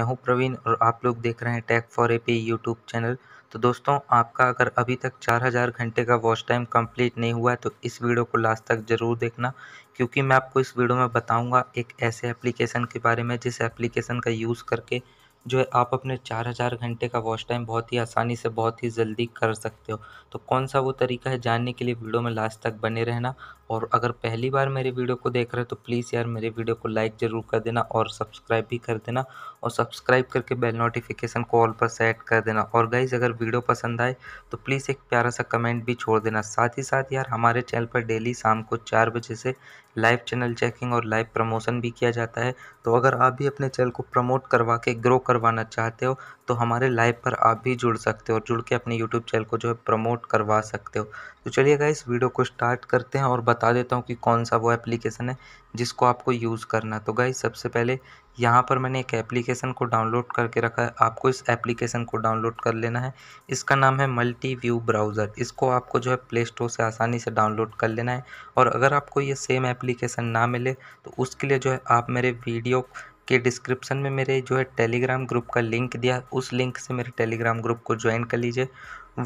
मैं हूं प्रवीण और आप लोग देख रहे हैं tech for A P YouTube channel तो दोस्तों आपका अगर अभी तक 4000 घंटे का वॉच टाइम कंप्लीट नहीं हुआ है तो इस वीडियो को लास्ट तक ज़रूर देखना क्योंकि मैं आपको इस वीडियो में बताऊंगा एक ऐसे एप्लीकेशन के बारे में जिस एप्लीकेशन का यूज़ करके जो है आप अपने चार हज़ार घंटे का वॉच टाइम बहुत ही आसानी से बहुत ही जल्दी कर सकते हो तो कौन सा वो तरीका है जानने के लिए वीडियो में लास्ट तक बने रहना और अगर पहली बार मेरे वीडियो को देख रहे हो तो प्लीज़ यार मेरे वीडियो को लाइक ज़रूर कर देना और सब्सक्राइब भी कर देना और सब्सक्राइब करके बेल नोटिफिकेशन को ऑल पर सेट कर देना और गाइज़ अगर वीडियो पसंद आए तो प्लीज़ एक प्यारा सा कमेंट भी छोड़ देना साथ ही साथ यार हमारे चैनल पर डेली शाम को चार बजे से लाइव चैनल चेकिंग और लाइव प्रमोशन भी किया जाता है तो अगर आप भी अपने चैनल को प्रमोट करवा के ग्रो करवाना चाहते हो तो हमारे लाइव पर आप भी जुड़ सकते हो और जुड़ के अपने यूट्यूब चैनल को जो है प्रमोट करवा सकते हो तो चलिए गाइस वीडियो को स्टार्ट करते हैं और बता देता हूँ कि कौन सा वो एप्लीकेशन है जिसको आपको यूज़ करना तो गाइस सबसे पहले यहाँ पर मैंने एक एप्लीकेशन को डाउनलोड करके रखा है आपको इस एप्लीकेशन को डाउनलोड कर लेना है इसका नाम है मल्टी व्यू ब्राउज़र इसको आपको जो है प्ले स्टोर से आसानी से डाउनलोड कर लेना है और अगर आपको ये सेम एप्लीकेशन ना मिले तो उसके लिए जो है आप मेरे वीडियो के डिस्क्रिप्शन में मेरे जो है टेलीग्राम ग्रुप का लिंक दिया उस लिंक से मेरे टेलीग्राम ग्रुप को ज्वाइन कर लीजिए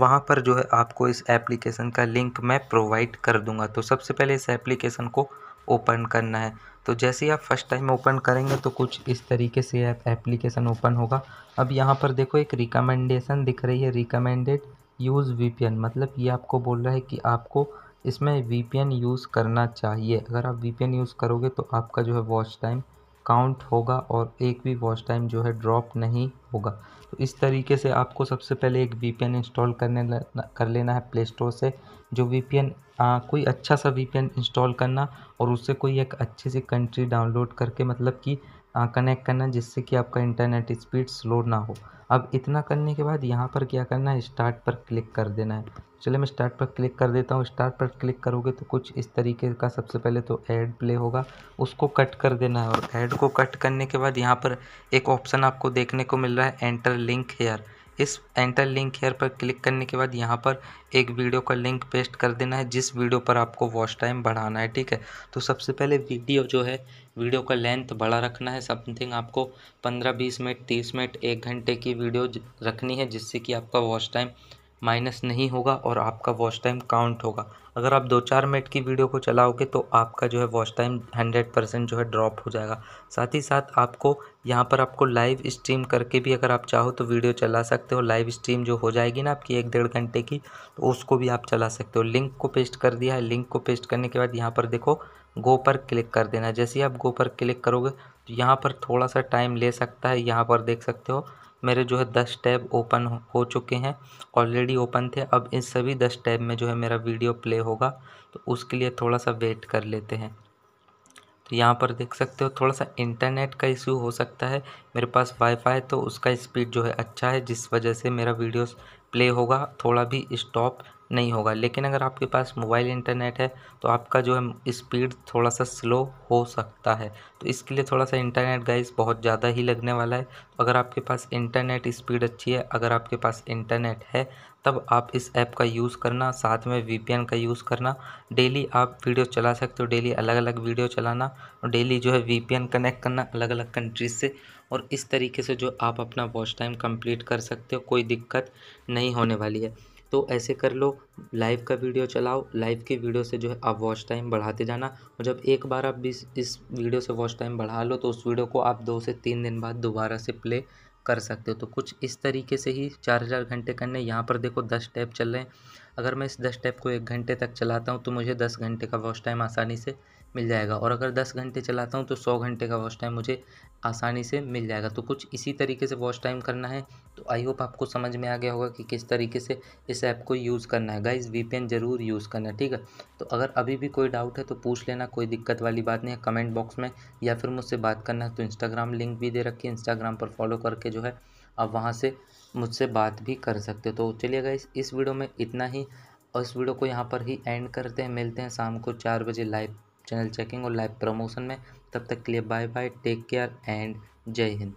वहाँ पर जो है आपको इस एप्लीकेशन का लिंक मैं प्रोवाइड कर दूंगा तो सबसे पहले इस एप्लीकेशन को ओपन करना है तो जैसे ही आप फर्स्ट टाइम ओपन करेंगे तो कुछ इस तरीके से एप्लीकेशन ओपन होगा अब यहाँ पर देखो एक रिकमेंडेशन दिख रही है रिकमेंडेड यूज़ वीपीएन मतलब ये आपको बोल रहा है कि आपको इसमें वीपीएन यूज़ करना चाहिए अगर आप वीपीएन यूज़ करोगे तो आपका जो है वॉच टाइम काउंट होगा और एक भी वॉच टाइम जो है ड्रॉप नहीं होगा तो इस तरीके से आपको सबसे पहले एक वी इंस्टॉल करने कर लेना है प्ले स्टोर से जो वी कोई अच्छा सा वी इंस्टॉल करना और उससे कोई एक अच्छी सी कंट्री डाउनलोड करके मतलब कि कनेक्ट करना जिससे कि आपका इंटरनेट स्पीड स्लो ना हो अब इतना करने के बाद यहाँ पर क्या करना है स्टार्ट पर क्लिक कर देना है चलिए मैं स्टार्ट पर क्लिक कर देता हूँ स्टार्ट पर क्लिक करोगे तो कुछ इस तरीके का सबसे पहले तो ऐड प्ले होगा उसको कट कर देना है और ऐड को कट करने के बाद यहाँ पर एक ऑप्शन आपको देखने को मिल रहा है एंटर लिंक हेयर इस एंटर लिंक हेयर पर क्लिक करने के बाद यहाँ पर एक वीडियो का लिंक पेस्ट कर देना है जिस वीडियो पर आपको वॉच टाइम बढ़ाना है ठीक है तो सबसे पहले वीडियो जो है वीडियो का लेंथ बड़ा रखना है समथिंग आपको पंद्रह बीस मिनट तीस मिनट एक घंटे की वीडियो रखनी है जिससे कि आपका वॉच टाइम माइनस नहीं होगा और आपका वॉच टाइम काउंट होगा अगर आप दो चार मिनट की वीडियो को चलाओगे तो आपका जो है वॉच टाइम हंड्रेड परसेंट जो है ड्रॉप हो जाएगा साथ ही साथ आपको यहाँ पर आपको लाइव स्ट्रीम करके भी अगर आप चाहो तो वीडियो चला सकते हो लाइव स्ट्रीम जो हो जाएगी ना आपकी एक डेढ़ घंटे की तो उसको भी आप चला सकते हो लिंक को पेस्ट कर दिया है लिंक को पेस्ट करने के बाद यहाँ पर देखो गो पर क्लिक कर देना जैसे ही आप गो पर क्लिक करोगे तो यहाँ पर थोड़ा सा टाइम ले सकता है यहाँ पर देख सकते हो मेरे जो है दस टैब ओपन हो चुके हैं ऑलरेडी ओपन थे अब इन सभी दस टैब में जो है मेरा वीडियो प्ले होगा तो उसके लिए थोड़ा सा वेट कर लेते हैं तो यहाँ पर देख सकते हो थोड़ा सा इंटरनेट का इशू हो सकता है मेरे पास वाईफाई तो उसका स्पीड जो है अच्छा है जिस वजह से मेरा वीडियो प्ले होगा थोड़ा भी स्टॉप नहीं होगा लेकिन अगर आपके पास मोबाइल इंटरनेट है तो आपका जो है स्पीड थोड़ा सा स्लो हो सकता है तो इसके लिए थोड़ा सा इंटरनेट गाइस बहुत ज़्यादा ही लगने वाला है तो अगर आपके पास इंटरनेट स्पीड अच्छी है अगर आपके पास इंटरनेट है तब आप इस ऐप का यूज़ करना साथ में वी का यूज़ करना डेली आप वीडियो चला सकते हो डेली अलग अलग वीडियो चलाना और डेली जो है वी कनेक्ट करना अलग अलग कंट्रीज से और इस तरीके से जो आप अपना वॉच टाइम कंप्लीट कर सकते हो कोई दिक्कत नहीं होने वाली है तो ऐसे कर लो लाइव का वीडियो चलाओ लाइव के वीडियो से जो है आप वॉच टाइम बढ़ाते जाना और जब एक बार आप इस इस वीडियो से वॉच टाइम बढ़ा लो तो उस वीडियो को आप दो से तीन दिन बाद दोबारा से प्ले कर सकते हो तो कुछ इस तरीके से ही चार हज़ार घंटे करने यहाँ पर देखो दस टैप चल रहे हैं अगर मैं इस दस टैप को एक घंटे तक चलाता हूँ तो मुझे दस घंटे का वॉच टाइम आसानी से मिल जाएगा और अगर दस घंटे चलाता हूँ तो सौ घंटे का वॉच टाइम मुझे आसानी से मिल जाएगा तो कुछ इसी तरीके से वॉच टाइम करना है तो आई होप आपको समझ में आ गया होगा कि किस तरीके से इस ऐप को यूज़ करना है गाइज वी ज़रूर यूज़ करना ठीक है तो अगर अभी भी कोई डाउट है तो पूछ लेना कोई दिक्कत वाली बात नहीं है कमेंट बॉक्स में या फिर मुझसे बात करना है तो इंस्टाग्राम लिंक भी दे रखी है इंस्टाग्राम पर फॉलो करके जो है आप वहाँ से मुझसे बात भी कर सकते हो तो चलिए गाइस इस वीडियो में इतना ही और इस वीडियो को यहाँ पर ही एंड करते हैं मिलते हैं शाम को चार बजे लाइव चैनल चेकिंग और लाइव प्रमोशन में तब तक के लिए bye bye take care and जय हिंद